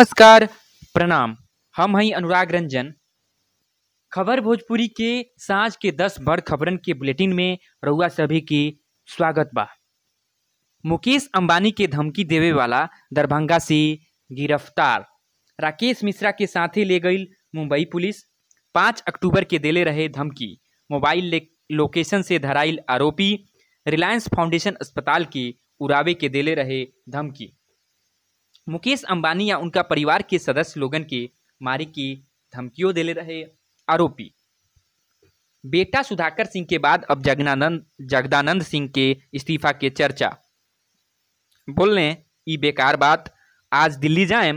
नमस्कार प्रणाम हम हैं अनुराग रंजन खबर भोजपुरी के सांझ के दस बड़ खबरन के बुलेटिन में रउआ सभी की स्वागत बा मुकेश अंबानी के धमकी देवे वाला दरभंगा से गिरफ्तार राकेश मिश्रा के साथ ही ले गई मुंबई पुलिस पाँच अक्टूबर के देले रहे धमकी मोबाइल लोकेशन से धराइल आरोपी रिलायंस फाउंडेशन अस्पताल के उड़ावे के देले रहे धमकी मुकेश अंबानी या उनका परिवार के सदस्य लोगन के मारे की धमकियों दे रहे आरोपी बेटा सुधाकर सिंह के बाद अब जगनानंद जगदानंद सिंह के इस्तीफा के चर्चा बोल रहे बेकार बात आज दिल्ली जाए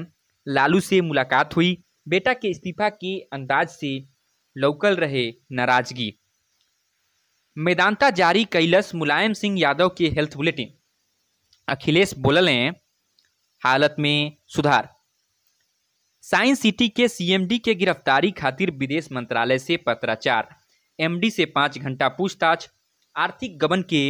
लालू से मुलाकात हुई बेटा के इस्तीफा के अंदाज से लौकल रहे नाराजगी मैदानता जारी कैलस मुलायम सिंह यादव के हेल्थ बुलेटिन अखिलेश रहे हैं हालत में सुधार साइंस सिटी के सीएमडी के गिरफ्तारी खातिर विदेश मंत्रालय से पत्राचार एमडी से पाँच घंटा पूछताछ आर्थिक गबन के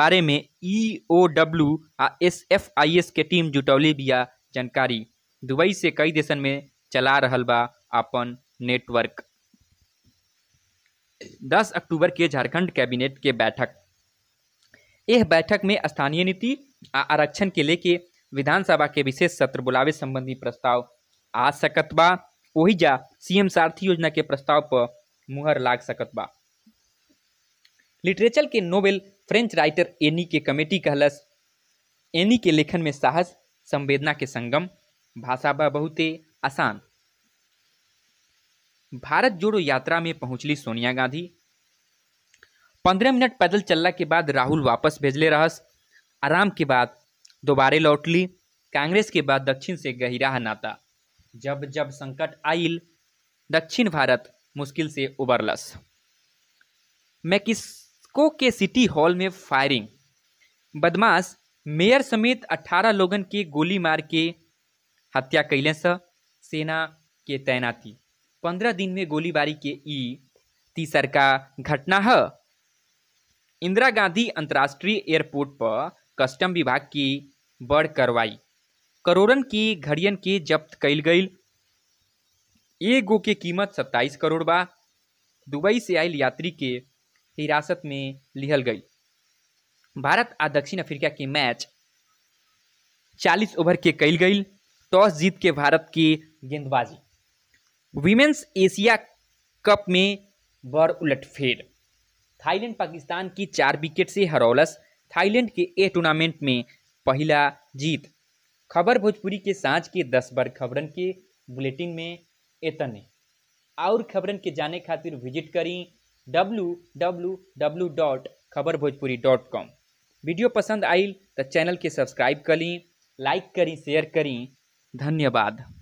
बारे में EOW O S F I S के टीम जुटौली दिया जानकारी दुबई से कई देशन में चला रहल बा अपन नेटवर्क 10 अक्टूबर के झारखंड कैबिनेट के बैठक यह बैठक में स्थानीय नीति आरक्षण के लेके विधानसभा के विशेष सत्र बुलावे संबंधी प्रस्ताव आ सकत बा वही जा सीएम सारथी योजना के प्रस्ताव पर मुहर लाग सकत बा लिटरेचर के नोबेल फ्रेंच राइटर एनी के कमेटी कहलस एनी के लेखन में साहस संवेदना के संगम भाषा बा बहुते आसान भारत जोड़ो यात्रा में पहुंचली सोनिया गांधी पंद्रह मिनट पैदल चलला के बाद राहुल वापस भेजले रहस आराम के बाद दोबारे लौट ली कांग्रेस के बाद दक्षिण से गहिरा नाता जब जब संकट आइल दक्षिण भारत मुश्किल से उबरलस मैकिस्को के सिटी हॉल में फायरिंग बदमाश मेयर समेत अठारह लोगन के गोली मार के हत्या कैले से सेना के तैनाती पंद्रह दिन में गोलीबारी के ई तीसर का घटना है इंदिरा गांधी अंतर्राष्ट्रीय एयरपोर्ट पर कस्टम विभाग की बड़ करवाई करोड़न की घड़ियन के जब्त कैल गई गो के कीमत सत्ताईस करोड़ बा दुबई से आयल यात्री के हिरासत में लिहल गई भारत आ दक्षिण अफ्रीका के मैच 40 ओवर के कैल गई टॉस जीत के भारत की गेंदबाजी वीमेंस एशिया कप में बड़ उलटफेर थाईलैंड पाकिस्तान की चार विकेट से हरौलस थाईलैंड के ए टूर्नामेंट में पहला जीत खबर भोजपुरी के साँच के दस बार खबरन के बुलेटिन में एतने और खबरन के जाने खातिर विजिट करी डब्लू डब्लू डब्लू डॉट खबर भोजपुरी डॉट कॉम वीडियो पसंद आई तो चैनल के सब्सक्राइब करी लाइक करी शेयर करी धन्यवाद